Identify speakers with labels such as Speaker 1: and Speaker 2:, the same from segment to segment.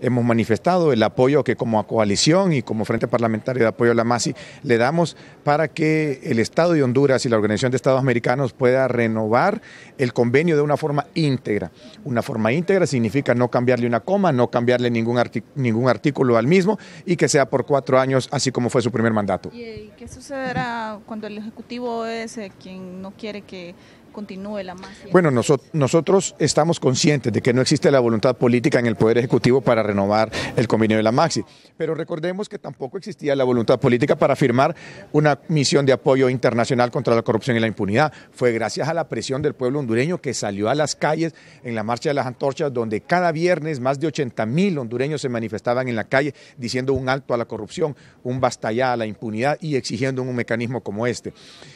Speaker 1: hemos manifestado el apoyo que como coalición y como Frente Parlamentario de Apoyo a la MASI le damos para que el Estado de Honduras y la Organización de Estados Americanos pueda renovar el convenio de una forma íntegra. Una forma íntegra significa no cambiarle una coma, no cambiarle ningún, ningún artículo al mismo y que sea por cuatro años, así como fue su primer mandato. ¿Y
Speaker 2: qué sucederá cuando el Ejecutivo es eh, quien no quiere que continúe la Maxi? Bueno,
Speaker 1: nosotros, nosotros estamos conscientes de que no existe la voluntad política en el Poder Ejecutivo para renovar el convenio de la Maxi, pero recordemos que tampoco existía la voluntad política para firmar una misión de apoyo internacional contra la corrupción y la impunidad. Fue gracias a la presión del pueblo hondureño que salió a las calles en la Marcha de las Antorchas, donde cada viernes más de 80 mil hondureños se manifestaban en la calle diciendo un alto a la corrupción, un basta ya a la impunidad y exigiendo un mecanismo como este.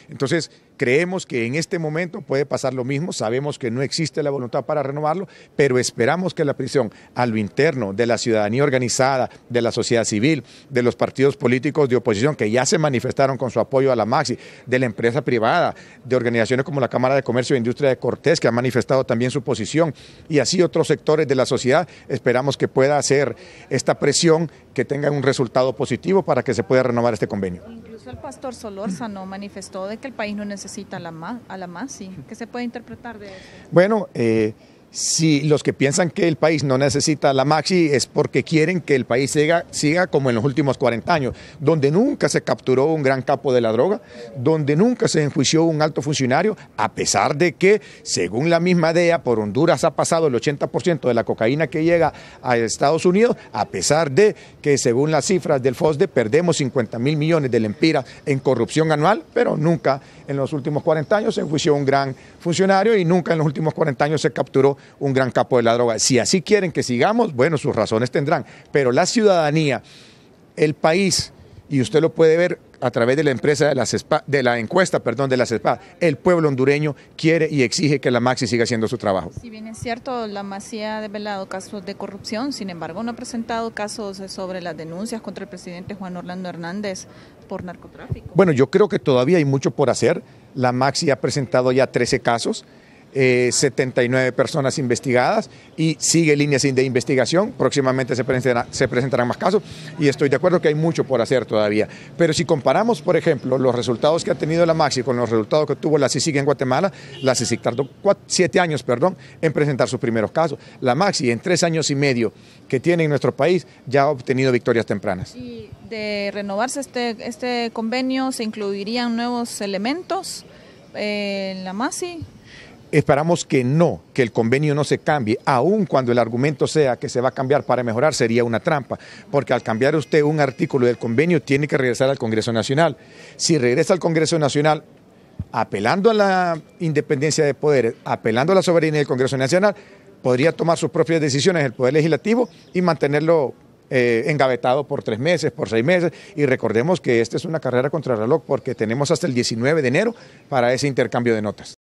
Speaker 1: Entonces, Creemos que en este momento puede pasar lo mismo, sabemos que no existe la voluntad para renovarlo, pero esperamos que la prisión a lo interno de la ciudadanía organizada, de la sociedad civil, de los partidos políticos de oposición que ya se manifestaron con su apoyo a la Maxi, de la empresa privada, de organizaciones como la Cámara de Comercio e Industria de Cortés que ha manifestado también su posición y así otros sectores de la sociedad, esperamos que pueda hacer esta presión que tenga un resultado positivo para que se pueda renovar este convenio
Speaker 2: el pastor Solórzano manifestó de que el país no necesita a la más, a la más, ¿Qué se puede interpretar de eso?
Speaker 1: Bueno, eh, si los que piensan que el país no necesita la maxi es porque quieren que el país siga, como en los últimos 40 años, donde nunca se capturó un gran capo de la droga, donde nunca se enjuició un alto funcionario, a pesar de que, según la misma DEA, por Honduras ha pasado el 80% de la cocaína que llega a Estados Unidos, a pesar de que, según las cifras del FOSDE, perdemos 50 mil millones de lempiras en corrupción anual, pero nunca en los últimos 40 años se enjuició un gran funcionario y nunca en los últimos 40 años se capturó un gran capo de la droga. Si así quieren que sigamos, bueno, sus razones tendrán. Pero la ciudadanía, el país, y usted lo puede ver a través de la empresa de, la encuesta, perdón, de las SPA, el pueblo hondureño quiere y exige que la Maxi siga haciendo su trabajo. Si bien
Speaker 2: es cierto, la Maxi ha develado casos de corrupción, sin embargo, no ha presentado casos eh, sobre las denuncias contra el presidente Juan Orlando Hernández por narcotráfico.
Speaker 1: Bueno, yo creo que todavía hay mucho por hacer. La Maxi ha presentado ya 13 casos. 79 eh, personas investigadas y sigue líneas de investigación. Próximamente se, presentarán más casos y estoy de acuerdo que hay mucho por hacer todavía. Pero si comparamos, por ejemplo, los resultados que ha tenido la Maxi con los resultados que tuvo la CICIG en Guatemala, la CICIG tardó siete años perdón, en presentar sus primeros casos. La Maxi, en tres años y medio que tiene en nuestro país, ya ha obtenido victorias tempranas. ¿Y
Speaker 2: de renovarse este, este convenio se incluirían nuevos elementos en la Maxi?
Speaker 1: Esperamos que no, que el convenio no se cambie, aun cuando el argumento sea que se va a cambiar para mejorar, sería una trampa, porque al cambiar usted un artículo del convenio tiene que regresar al Congreso Nacional. Si regresa al Congreso Nacional, apelando a la independencia de poderes, apelando a la soberanía del Congreso Nacional, podría tomar sus propias decisiones el Poder Legislativo y mantenerlo eh, engavetado por tres meses, por seis meses. Y recordemos que esta es una carrera contra el reloj porque tenemos hasta el 19 de enero para ese intercambio de notas.